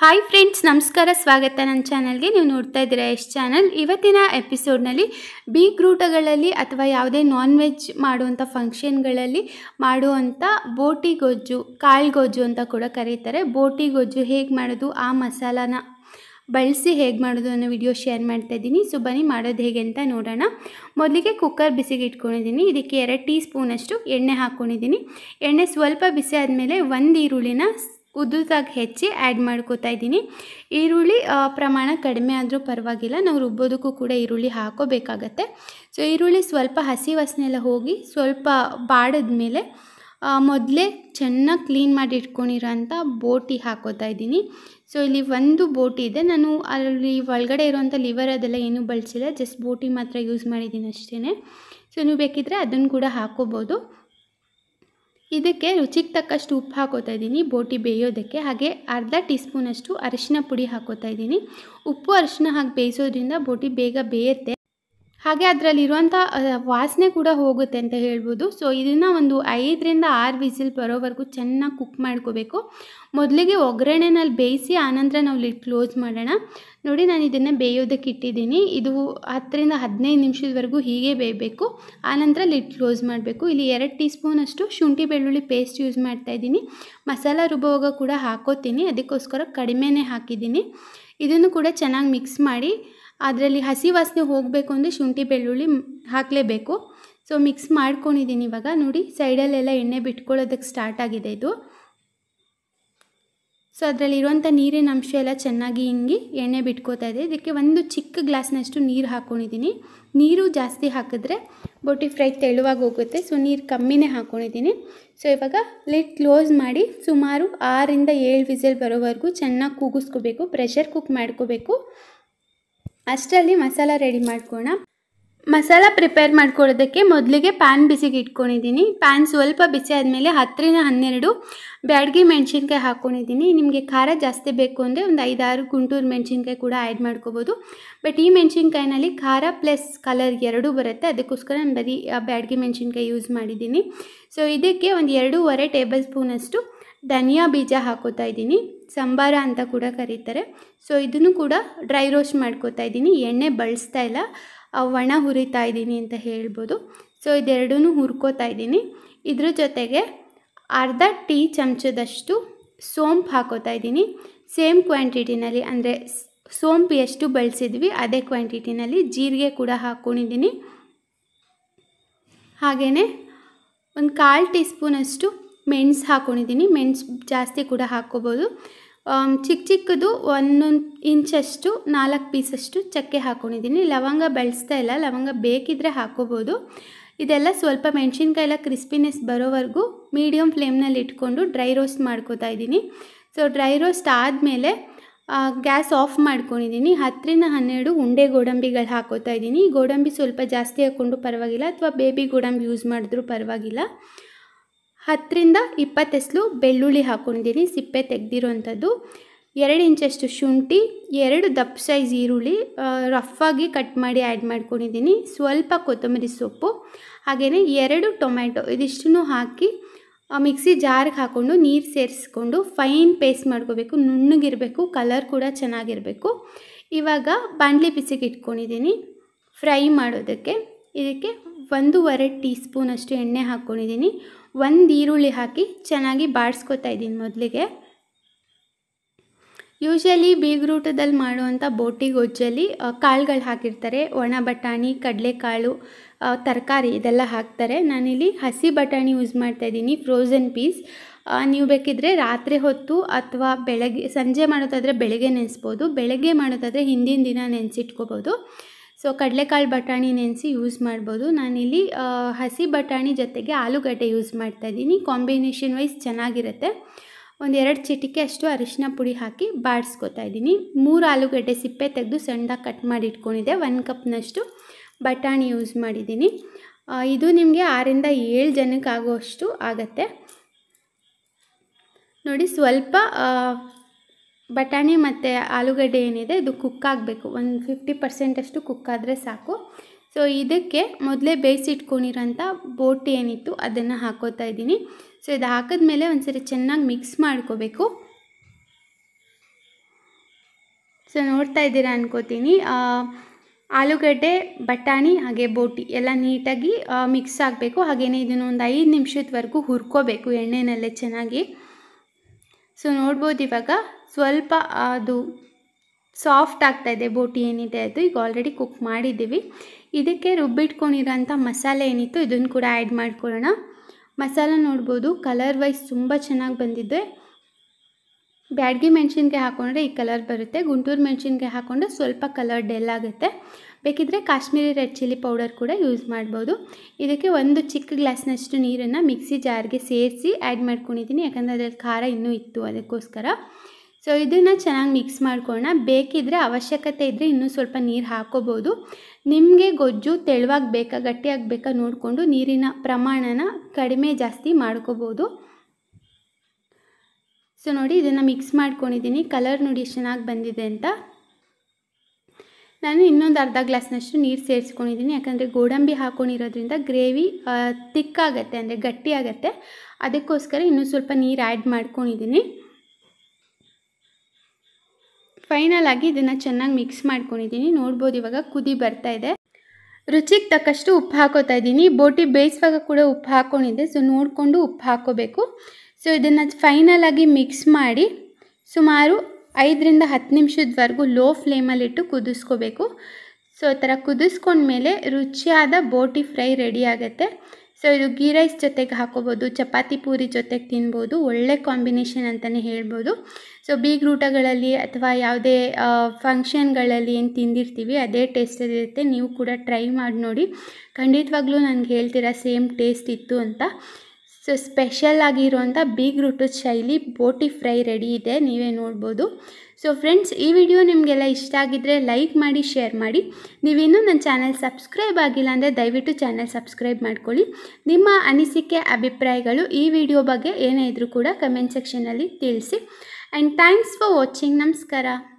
hi friends ನಮಸ್ಕಾರ ಸ್ವಾಗತ ನನ್ನ ಚಾನಲ್ಗೆ ನೀವು ನೋಡ್ತಾ ಇದ್ದೀರಾ ಎಷ್ಟು ಚಾನಲ್ ಇವತ್ತಿನ ಎಪಿಸೋಡ್ನಲ್ಲಿ ರೂಟಗಳಲ್ಲಿ ಅಥವಾ ಯಾವುದೇ ನಾನ್ ವೆಜ್ ಮಾಡುವಂಥ ಫಂಕ್ಷನ್ಗಳಲ್ಲಿ ಮಾಡುವಂಥ ಬೋಟಿ ಗೊಜ್ಜು ಕಾಳು ಗೊಜ್ಜು ಅಂತ ಕೂಡ ಕರೀತಾರೆ ಬೋಟಿ ಗೊಜ್ಜು ಹೇಗೆ ಮಾಡೋದು ಆ ಮಸಾಲಾನ ಬಳಸಿ ಹೇಗೆ ಮಾಡೋದು ಅನ್ನೋ ವಿಡಿಯೋ ಶೇರ್ ಮಾಡ್ತಾ ಇದ್ದೀನಿ ಸೊ ಬನ್ನಿ ಮಾಡೋದು ಹೇಗೆ ಅಂತ ನೋಡೋಣ ಮೊದಲಿಗೆ ಕುಕ್ಕರ್ ಬಿಸಿಗೆ ಇಟ್ಕೊಂಡಿದ್ದೀನಿ ಇದಕ್ಕೆ ಎರಡು ಟೀ ಸ್ಪೂನಷ್ಟು ಎಣ್ಣೆ ಹಾಕ್ಕೊಂಡಿದ್ದೀನಿ ಎಣ್ಣೆ ಸ್ವಲ್ಪ ಬಿಸಿ ಆದಮೇಲೆ ಒಂದು ಈರುಳ್ಳಿನ ಉದ್ದುದಾಗಿ ಹೆಚ್ಚಿ ಆ್ಯಡ್ ಮಾಡ್ಕೋತಾ ಇದ್ದೀನಿ ಈರುಳ್ಳಿ ಪ್ರಮಾಣ ಕಡಿಮೆ ಆದರೂ ಪರವಾಗಿಲ್ಲ ನಾವು ರುಬ್ಬೋದಕ್ಕೂ ಕೂಡ ಈರುಳ್ಳಿ ಹಾಕೋಬೇಕಾಗತ್ತೆ ಸೊ ಈರುಳ್ಳಿ ಸ್ವಲ್ಪ ಹಸಿ ವಾಸನೆಲ್ಲ ಹೋಗಿ ಸ್ವಲ್ಪ ಬಾಡಿದ್ಮೇಲೆ ಮೇಲೆ ಮೊದಲೇ ಚೆನ್ನಾಗಿ ಕ್ಲೀನ್ ಮಾಡಿ ಅಂಥ ಬೋಟಿ ಹಾಕೋತಾ ಇದ್ದೀನಿ ಸೊ ಇಲ್ಲಿ ಒಂದು ಬೋಟಿ ಇದೆ ನಾನು ಅಲ್ಲಿ ಒಳಗಡೆ ಇರೋವಂಥ ಲಿವರ್ ಅದೆಲ್ಲ ಏನೂ ಬಳಸಿಲ್ಲ ಜಸ್ಟ್ ಬೋಟಿ ಮಾತ್ರ ಯೂಸ್ ಮಾಡಿದ್ದೀನಿ ಅಷ್ಟೇ ಸೊ ನೀವು ಬೇಕಿದ್ದರೆ ಅದನ್ನು ಕೂಡ ಹಾಕೋಬೋದು ಇದಕ್ಕೆ ರುಚಿಗೆ ತಕ್ಕಷ್ಟು ಉಪ್ಪು ಹಾಕೋತಾ ಇದ್ದೀನಿ ಬೋಟಿ ಬೇಯೋದಕ್ಕೆ ಹಾಗೆ ಅರ್ಧ ಟೀ ಸ್ಪೂನಷ್ಟು ಅರಿಶಿನ ಪುಡಿ ಹಾಕೋತಾ ಇದ್ದೀನಿ ಉಪ್ಪು ಅರಿಶಿನ ಹಾಕಿ ಬೇಯಿಸೋದ್ರಿಂದ ಬೋಟಿ ಬೇಗ ಬೇಯುತ್ತೆ ಹಾಗೆ ಅದರಲ್ಲಿರುವಂಥ ವಾಸನೆ ಕೂಡ ಹೋಗುತ್ತೆ ಅಂತ ಹೇಳ್ಬೋದು ಸೊ ಇದನ್ನು ಒಂದು ಐದರಿಂದ ಆರು ವಿಸಿಲ್ ಬರೋವರೆಗೂ ಚೆನ್ನಾಗಿ ಕುಕ್ ಮಾಡ್ಕೋಬೇಕು ಮೊದಲಿಗೆ ಒಗ್ಗರಣೆನಲ್ಲಿ ಬೇಯಿಸಿ ಆನಂತರ ನಾವು ಲಿಡ್ ಕ್ಲೋಸ್ ಮಾಡೋಣ ನೋಡಿ ನಾನು ಇದನ್ನು ಬೇಯೋದಕ್ಕೆ ಇಟ್ಟಿದ್ದೀನಿ ಇದು ಹತ್ತರಿಂದ ಹದಿನೈದು ನಿಮಿಷದವರೆಗೂ ಹೀಗೆ ಬೇಯಬೇಕು ಆನಂತರ ಲಿಡ್ ಕ್ಲೋಸ್ ಮಾಡಬೇಕು ಇಲ್ಲಿ ಎರಡು ಟೀ ಸ್ಪೂನಷ್ಟು ಶುಂಠಿ ಬೆಳ್ಳುಳ್ಳಿ ಪೇಸ್ಟ್ ಯೂಸ್ ಮಾಡ್ತಾಯಿದ್ದೀನಿ ಮಸಾಲ ರುಬ್ಬುವಾಗ ಕೂಡ ಹಾಕೋತೀನಿ ಅದಕ್ಕೋಸ್ಕರ ಕಡಿಮೆನೇ ಹಾಕಿದ್ದೀನಿ ಇದನ್ನು ಕೂಡ ಚೆನ್ನಾಗಿ ಮಿಕ್ಸ್ ಮಾಡಿ ಅದರಲ್ಲಿ ಹಸಿ ವಾಸನೆ ಹೋಗಬೇಕು ಅಂದರೆ ಶುಂಠಿ ಬೆಳ್ಳುಳ್ಳಿ ಹಾಕಲೇಬೇಕು ಸೊ ಮಿಕ್ಸ್ ಮಾಡ್ಕೊಂಡಿದ್ದೀನಿ ಇವಾಗ ನೋಡಿ ಸೈಡಲ್ಲೆಲ್ಲ ಎಣ್ಣೆ ಬಿಟ್ಕೊಳ್ಳೋದಕ್ಕೆ ಸ್ಟಾರ್ಟ್ ಆಗಿದೆ ಇದು ಸೊ ಅದರಲ್ಲಿರುವಂಥ ನೀರಿನ ಅಂಶ ಎಲ್ಲ ಚೆನ್ನಾಗಿ ಹಿಂಗಿ ಎಣ್ಣೆ ಬಿಟ್ಕೋತಾ ಇದೆ ಇದಕ್ಕೆ ಒಂದು ಚಿಕ್ಕ ಗ್ಲಾಸ್ನಷ್ಟು ನೀರು ಹಾಕ್ಕೊಂಡಿದ್ದೀನಿ ನೀರು ಜಾಸ್ತಿ ಹಾಕಿದ್ರೆ ಬೋಟಿ ಫ್ರೈ ತೆಳುವಾಗಿ ಹೋಗುತ್ತೆ ಸೊ ನೀರು ಕಮ್ಮಿನೇ ಹಾಕ್ಕೊಂಡಿದ್ದೀನಿ ಸೊ ಇವಾಗ ಲಿಡ್ ಕ್ಲೋಸ್ ಮಾಡಿ ಸುಮಾರು ಆರಿಂದ ಏಳು ವಿಸಿಲ್ ಬರೋವರೆಗೂ ಚೆನ್ನಾಗಿ ಕೂಗಿಸ್ಕೋಬೇಕು ಪ್ರೆಷರ್ ಕುಕ್ ಮಾಡ್ಕೋಬೇಕು ಅಷ್ಟರಲ್ಲಿ ಮಸಾಲ ರೆಡಿ ಮಾಡ್ಕೋಣ ಮಸಾಲ ಪ್ರಿಪೇರ್ ಮಾಡ್ಕೊಳ್ಳೋದಕ್ಕೆ ಮೊದಲಿಗೆ ಪ್ಯಾನ್ ಬಿಸಿಗೆ ಇಟ್ಕೊಂಡಿದ್ದೀನಿ ಪ್ಯಾನ್ ಸ್ವಲ್ಪ ಬಿಸಿ ಆದಮೇಲೆ ಹತ್ತರಿಂದ ಹನ್ನೆರಡು ಬ್ಯಾಡ್ಗೆ ಮೆಣಸಿನ್ಕಾಯಿ ಹಾಕ್ಕೊಂಡಿದ್ದೀನಿ ನಿಮಗೆ ಖಾರ ಜಾಸ್ತಿ ಬೇಕು ಅಂದರೆ ಒಂದು ಐದಾರು ಗುಂಟೂರು ಮೆಣಸಿನ್ಕಾಯಿ ಕೂಡ ಆ್ಯಡ್ ಮಾಡ್ಕೋಬೋದು ಬಟ್ ಈ ಮೆಣಸಿನ್ಕಾಯಿನಲ್ಲಿ ಖಾರ ಪ್ಲಸ್ ಕಲರ್ ಎರಡೂ ಬರುತ್ತೆ ಅದಕ್ಕೋಸ್ಕರ ನಾನು ಬರೀ ಬ್ಯಾಡ್ಗೆ ಮೆಣಸಿನ್ಕಾಯಿ ಯೂಸ್ ಮಾಡಿದ್ದೀನಿ ಸೊ ಇದಕ್ಕೆ ಒಂದು ಎರಡೂವರೆ ಟೇಬಲ್ ಸ್ಪೂನಷ್ಟು ಧನಿಯಾ ಬೀಜ ಹಾಕೋತಾ ಇದ್ದೀನಿ ಸಂಬಾರ ಅಂತ ಕೂಡ ಕರೀತಾರೆ ಸೊ ಇದನ್ನು ಕೂಡ ಡ್ರೈ ರೋಸ್ಟ್ ಮಾಡ್ಕೋತಾ ಇದ್ದೀನಿ ಎಣ್ಣೆ ಬಳಸ್ತಾ ಇಲ್ಲ ಒಣ ಹುರಿತಾ ಇದ್ದೀನಿ ಅಂತ ಹೇಳ್ಬೋದು ಸೊ ಇದೆರಡೂ ಹುರ್ಕೋತಾ ಇದ್ದೀನಿ ಇದ್ರ ಜೊತೆಗೆ ಅರ್ಧ ಟೀ ಚಮಚದಷ್ಟು ಸೋಂಪು ಹಾಕೋತಾ ಇದ್ದೀನಿ ಸೇಮ್ ಕ್ವಾಂಟಿಟಿನಲ್ಲಿ ಅಂದರೆ ಸೋಂಪು ಎಷ್ಟು ಬಳಸಿದ್ವಿ ಅದೇ ಕ್ವಾಂಟಿಟಿನಲ್ಲಿ ಜೀರಿಗೆ ಕೂಡ ಹಾಕ್ಕೊಂಡಿದ್ದೀನಿ ಹಾಗೆಯೇ ಒಂದು ಕಾಲು ಟೀ ಸ್ಪೂನಷ್ಟು ಮೆಣ್ಸ್ ಹಾಕೊಂಡಿದ್ದೀನಿ ಮೆಣಸು ಜಾಸ್ತಿ ಕೂಡ ಹಾಕ್ಕೋಬೋದು ಚಿಕ್ಕ ಚಿಕ್ಕದು ಒಂದೊಂದು ಇಂಚಷ್ಟು ನಾಲ್ಕು ಪೀಸಷ್ಟು ಚಕ್ಕೆ ಹಾಕೊಂಡಿದ್ದೀನಿ ಲವಂಗ ಬೆಳೆಸ್ತಾ ಇಲ್ಲ ಲವಂಗ ಬೇಕಿದ್ರೆ ಹಾಕ್ಕೋಬೋದು ಇದೆಲ್ಲ ಸ್ವಲ್ಪ ಮೆಣಸಿನ್ಕಾಯಿ ಎಲ್ಲ ಕ್ರಿಸ್ಪಿನೆಸ್ ಬರೋವರೆಗೂ ಮೀಡಿಯಮ್ ಫ್ಲೇಮ್ನಲ್ಲಿ ಇಟ್ಕೊಂಡು ಡ್ರೈ ರೋಸ್ಟ್ ಮಾಡ್ಕೋತಾ ಇದ್ದೀನಿ ಸೊ ಡ್ರೈ ರೋಸ್ಟ್ ಆದಮೇಲೆ ಗ್ಯಾಸ್ ಆಫ್ ಮಾಡ್ಕೊಂಡಿದ್ದೀನಿ ಹತ್ತರಿಂದ ಹನ್ನೆರಡು ಉಂಡೆ ಗೋಡಂಬಿಗಳು ಹಾಕೋತಾ ಇದ್ದೀನಿ ಗೋಡಂಬಿ ಸ್ವಲ್ಪ ಜಾಸ್ತಿ ಹಾಕ್ಕೊಂಡು ಪರವಾಗಿಲ್ಲ ಅಥವಾ ಬೇಬಿ ಗೋಡಂಬಿ ಯೂಸ್ ಮಾಡಿದ್ರೂ ಪರವಾಗಿಲ್ಲ ಹತ್ತರಿಂದ ಇಪ್ಪತ್ತೆಸಲು ಬೆಳ್ಳುಳ್ಳಿ ಹಾಕೊಂಡಿದ್ದೀನಿ ಸಿಪ್ಪೆ ತೆಗೆದಿರೋವಂಥದ್ದು ಎರಡು ಇಂಚಷ್ಟು ಶುಂಠಿ ಎರಡು ದಪ್ಪ ಸೈಜ್ ಈರುಳ್ಳಿ ರಫಾಗಿ ಕಟ್ ಮಾಡಿ ಆ್ಯಡ್ ಮಾಡ್ಕೊಂಡಿದ್ದೀನಿ ಸ್ವಲ್ಪ ಕೊತ್ತಂಬರಿ ಸೊಪ್ಪು ಹಾಗೆಯೇ ಎರಡು ಟೊಮ್ಯಾಟೊ ಇದಿಷ್ಟು ಹಾಕಿ ಮಿಕ್ಸಿ ಜಾರ್ಗೆ ಹಾಕ್ಕೊಂಡು ನೀರು ಸೇರಿಸ್ಕೊಂಡು ಫೈನ್ ಪೇಸ್ಟ್ ಮಾಡ್ಕೋಬೇಕು ನುಣ್ಣಗಿರಬೇಕು ಕಲರ್ ಕೂಡ ಚೆನ್ನಾಗಿರಬೇಕು ಇವಾಗ ಬಾಣಲಿ ಬಿಸಿಗೆ ಇಟ್ಕೊಂಡಿದ್ದೀನಿ ಫ್ರೈ ಮಾಡೋದಕ್ಕೆ ಇದಕ್ಕೆ ಒಂದೂವರೆ ಟೀ ಸ್ಪೂನಷ್ಟು ಎಣ್ಣೆ ಹಾಕ್ಕೊಂಡಿದ್ದೀನಿ ಒಂದು ಈರುಳ್ಳಿ ಹಾಕಿ ಚೆನ್ನಾಗಿ ಬಾಡಿಸ್ಕೊತಾ ಇದ್ದೀನಿ ಮೊದಲಿಗೆ ಯೂಶ್ವಲಿ ಬೀಗ್ರೂಟದಲ್ಲಿ ಮಾಡುವಂಥ ಬೋಟಿ ಗೊಜ್ಜಲ್ಲಿ ಕಾಳುಗಳು ಹಾಕಿರ್ತಾರೆ ಒಣ ಬಟಾಣಿ ಕಡಲೆಕಾಳು ತರಕಾರಿ ಇದೆಲ್ಲ ಹಾಕ್ತಾರೆ ನಾನಿಲ್ಲಿ ಹಸಿ ಬಟಾಣಿ ಯೂಸ್ ಮಾಡ್ತಾ ಇದ್ದೀನಿ ಫ್ರೋಝನ್ ಪೀಸ್ ನೀವು ಬೇಕಿದ್ರೆ ರಾತ್ರಿ ಹೊತ್ತು ಅಥವಾ ಬೆಳಗ್ಗೆ ಸಂಜೆ ಮಾಡೋದಾದರೆ ಬೆಳಗ್ಗೆ ನೆನೆಸ್ಬೋದು ಬೆಳಗ್ಗೆ ಮಾಡೋದಾದರೆ ಹಿಂದಿನ ದಿನ ನೆನೆಸಿಟ್ಕೋಬೋದು ಸೊ ಕಡಲೆಕಾಳು ಬಟಾಣಿ ನೆನೆಸಿ ಯೂಸ್ ಮಾಡ್ಬೋದು ನಾನಿಲ್ಲಿ ಹಸಿ ಬಟಾಣಿ ಜೊತೆಗೆ ಆಲೂಗಡ್ಡೆ ಯೂಸ್ ಮಾಡ್ತಾಯಿದ್ದೀನಿ ಕಾಂಬಿನೇಷನ್ ವೈಸ್ ಚೆನ್ನಾಗಿರುತ್ತೆ ಒಂದು ಎರಡು ಚಿಟಿಕೆ ಅಷ್ಟು ಅರಿಶಿನ ಪುಡಿ ಹಾಕಿ ಬಾಡಿಸ್ಕೊತಾ ಇದ್ದೀನಿ ಮೂರು ಆಲೂಗಡ್ಡೆ ಸಿಪ್ಪೆ ತೆಗೆದು ಸಣ್ಣದಾಗಿ ಕಟ್ ಮಾಡಿ ಇಟ್ಕೊಂಡಿದ್ದೆ ಒನ್ ಕಪ್ನಷ್ಟು ಬಟಾಣಿ ಯೂಸ್ ಮಾಡಿದ್ದೀನಿ ಇದು ನಿಮಗೆ ಆರಿಂದ ಏಳು ಜನಕ್ಕೆ ಆಗತ್ತೆ ನೋಡಿ ಸ್ವಲ್ಪ ಬಟಾಣಿ ಮತ್ತು ಆಲೂಗಡ್ಡೆ ಏನಿದೆ ಇದು ಕುಕ್ ಆಗಬೇಕು ಒಂದು ಫಿಫ್ಟಿ ಪರ್ಸೆಂಟಷ್ಟು ಕುಕ್ ಸಾಕು ಸೊ ಇದಕ್ಕೆ ಮೊದಲೇ ಬೇಯಿಸಿಟ್ಕೊಂಡಿರೋಂಥ ಬೋಟಿ ಏನಿತ್ತು ಅದನ್ನು ಹಾಕೋತಾ ಇದ್ದೀನಿ ಸೊ ಇದು ಹಾಕಿದ್ಮೇಲೆ ಒಂದು ಸರಿ ಚೆನ್ನಾಗಿ ಮಿಕ್ಸ್ ಮಾಡ್ಕೋಬೇಕು ಸೊ ನೋಡ್ತಾ ಇದ್ದೀರಾ ಅನ್ಕೋತೀನಿ ಆಲೂಗಡ್ಡೆ ಬಟಾಣಿ ಹಾಗೆ ಬೋಟಿ ಎಲ್ಲ ನೀಟಾಗಿ ಮಿಕ್ಸ್ ಆಗಬೇಕು ಹಾಗೇನೇ ಇದನ್ನು ಒಂದು ಐದು ನಿಮಿಷದವರೆಗೂ ಹುರ್ಕೋಬೇಕು ಎಣ್ಣೆನಲ್ಲೇ ಚೆನ್ನಾಗಿ ಸೊ ನೋಡ್ಬೋದು ಇವಾಗ ಸ್ವಲ್ಪ ಅದು ಸಾಫ್ಟ್ ಆಗ್ತಾ ಇದೆ ಬೋಟಿ ಏನಿದೆ ಅದು ಈಗ ಆಲ್ರೆಡಿ ಕುಕ್ ಮಾಡಿದ್ದೀವಿ ಇದಕ್ಕೆ ರುಬ್ಬಿಟ್ಕೊಂಡಿರೋಂಥ ಮಸಾಲೆ ಏನಿತ್ತು ಇದನ್ನು ಕೂಡ ಆ್ಯಡ್ ಮಾಡ್ಕೊಳ್ಳೋಣ ಮಸಾಲೆ ನೋಡ್ಬೋದು ಕಲರ್ ವೈಸ್ ತುಂಬ ಚೆನ್ನಾಗಿ ಬಂದಿದೆ ಬ್ಯಾಡ್ಗಿ ಮೆಣಸಿನ್ಕಾಯಿ ಹಾಕೊಂಡ್ರೆ ಈ ಕಲರ್ ಬರುತ್ತೆ ಗುಂಟೂರು ಮೆಣಸಿನ್ಕಾಯಿ ಹಾಕೊಂಡ್ರೆ ಸ್ವಲ್ಪ ಕಲರ್ ಡೆಲ್ ಆಗುತ್ತೆ ಬೇಕಿದ್ದರೆ ಕಾಶ್ಮೀರಿ ರೆಡ್ ಚಿಲ್ಲಿ ಪೌಡರ್ ಕೂಡ ಯೂಸ್ ಮಾಡ್ಬೋದು ಇದಕ್ಕೆ ಒಂದು ಚಿಕ್ಕ ಗ್ಲಾಸ್ನಷ್ಟು ನೀರನ್ನು ಮಿಕ್ಸಿ ಜಾರ್ಗೆ ಸೇರಿಸಿ ಆ್ಯಡ್ ಮಾಡ್ಕೊಂಡಿದ್ದೀನಿ ಯಾಕಂದರೆ ಅದರಲ್ಲಿ ಖಾರ ಇನ್ನೂ ಇತ್ತು ಅದಕ್ಕೋಸ್ಕರ ಸೊ ಇದನ್ನು ಚೆನ್ನಾಗಿ ಮಿಕ್ಸ್ ಮಾಡ್ಕೊಳ್ಳೋಣ ಬೇಕಿದ್ದರೆ ಅವಶ್ಯಕತೆ ಇದ್ದರೆ ಇನ್ನೂ ಸ್ವಲ್ಪ ನೀರು ಹಾಕೋಬೋದು ನಿಮಗೆ ಗೊಜ್ಜು ತೆಳುವಾಗಿ ಬೇಕಾ ಗಟ್ಟಿಯಾಗಿ ಬೇಕಾ ನೋಡಿಕೊಂಡು ನೀರಿನ ಪ್ರಮಾಣನ ಕಡಿಮೆ ಜಾಸ್ತಿ ಮಾಡ್ಕೋಬೋದು ಸೊ ನೋಡಿ ಇದನ್ನು ಮಿಕ್ಸ್ ಮಾಡ್ಕೊಂಡಿದ್ದೀನಿ ಕಲರ್ ನೋಡಿ ಚೆನ್ನಾಗಿ ಬಂದಿದೆ ಅಂತ ನಾನು ಇನ್ನೊಂದು ಅರ್ಧ ಗ್ಲಾಸ್ನಷ್ಟು ನೀರು ಸೇರಿಸ್ಕೊಂಡಿದ್ದೀನಿ ಯಾಕಂದರೆ ಗೋಡಂಬಿ ಹಾಕೊಂಡಿರೋದ್ರಿಂದ ಗ್ರೇವಿ ತಿಕ್ಕಾಗತ್ತೆ ಅಂದರೆ ಗಟ್ಟಿ ಅದಕ್ಕೋಸ್ಕರ ಇನ್ನೂ ಸ್ವಲ್ಪ ನೀರು ಆ್ಯಡ್ ಮಾಡ್ಕೊಂಡಿದ್ದೀನಿ ಫೈನಲ್ ಆಗಿ ಇದನ್ನು ಚೆನ್ನಾಗಿ ಮಿಕ್ಸ್ ಮಾಡ್ಕೊಂಡಿದ್ದೀನಿ ನೋಡ್ಬೋದು ಇವಾಗ ಕುದಿ ಬರ್ತಾ ಇದೆ ರುಚಿಗೆ ತಕ್ಕಷ್ಟು ಉಪ್ಪು ಹಾಕೋತಾ ಇದ್ದೀನಿ ಬೋಟಿ ಬೇಯಿಸುವಾಗ ಕೂಡ ಉಪ್ಪು ಹಾಕ್ಕೊಂಡಿದ್ದೆ ಸೊ ನೋಡಿಕೊಂಡು ಉಪ್ಪು ಹಾಕೋಬೇಕು ಸೊ ಇದನ್ನು ಫೈನಲ್ ಆಗಿ ಮಿಕ್ಸ್ ಮಾಡಿ ಸುಮಾರು ಐದರಿಂದ ಹತ್ತು ನಿಮಿಷದವರೆಗೂ ಲೋ ಫ್ಲೇಮಲ್ಲಿಟ್ಟು ಕುದಿಸ್ಕೋಬೇಕು ಸೊ ಆ ಥರ ಕುದಿಸ್ಕೊಂಡ್ಮೇಲೆ ರುಚಿಯಾದ ಬೋಟಿ ಫ್ರೈ ರೆಡಿ ಆಗುತ್ತೆ ಸೊ ಇದು ಗೀ ರೈಸ್ ಜೊತೆಗೆ ಹಾಕೋಬೋದು ಚಪಾತಿ ಪೂರಿ ಜೊತೆಗೆ ತಿನ್ಬೋದು ಒಳ್ಳೆ ಕಾಂಬಿನೇಷನ್ ಅಂತಲೇ ಹೇಳ್ಬೋದು ಸೊ ರೂಟಗಳಲ್ಲಿ ಅಥವಾ ಯಾವುದೇ ಫಂಕ್ಷನ್ಗಳಲ್ಲಿ ಏನು ತಿಂದಿರ್ತೀವಿ ಅದೇ ಟೇಸ್ಟ್ ಇರುತ್ತೆ ನೀವು ಕೂಡ ಟ್ರೈ ಮಾಡಿ ನೋಡಿ ಖಂಡಿತವಾಗ್ಲೂ ನನಗೆ ಹೇಳ್ತೀರಾ ಸೇಮ್ ಟೇಸ್ಟ್ ಇತ್ತು ಅಂತ ಸೊ ಸ್ಪೆಷಲ್ ಆಗಿರುವಂಥ ರೂಟು ಶೈಲಿ ಬೋಟಿ ಫ್ರೈ ರೆಡಿ ಇದೆ ನೀವೇ ನೋಡ್ಬೋದು ಸೊ ಫ್ರೆಂಡ್ಸ್ ಈ ವಿಡಿಯೋ ನಿಮಗೆಲ್ಲ ಇಷ್ಟ ಆಗಿದ್ದರೆ ಲೈಕ್ ಮಾಡಿ ಶೇರ್ ಮಾಡಿ ನೀವಿನ್ನೂ ನನ್ನ ಚಾನಲ್ ಸಬ್ಸ್ಕ್ರೈಬ್ ಆಗಿಲ್ಲ ಅಂದರೆ ದಯವಿಟ್ಟು ಚಾನಲ್ ಸಬ್ಸ್ಕ್ರೈಬ್ ಮಾಡ್ಕೊಳ್ಳಿ ನಿಮ್ಮ ಅನಿಸಿಕೆ ಅಭಿಪ್ರಾಯಗಳು ಈ ವಿಡಿಯೋ ಬಗ್ಗೆ ಏನೇ ಇದ್ರೂ ಕೂಡ ಕಮೆಂಟ್ ಸೆಕ್ಷನಲ್ಲಿ ತಿಳಿಸಿ ಆ್ಯಂಡ್ ಥ್ಯಾಂಕ್ಸ್ ಫಾರ್ ವಾಚಿಂಗ್ ನಮಸ್ಕಾರ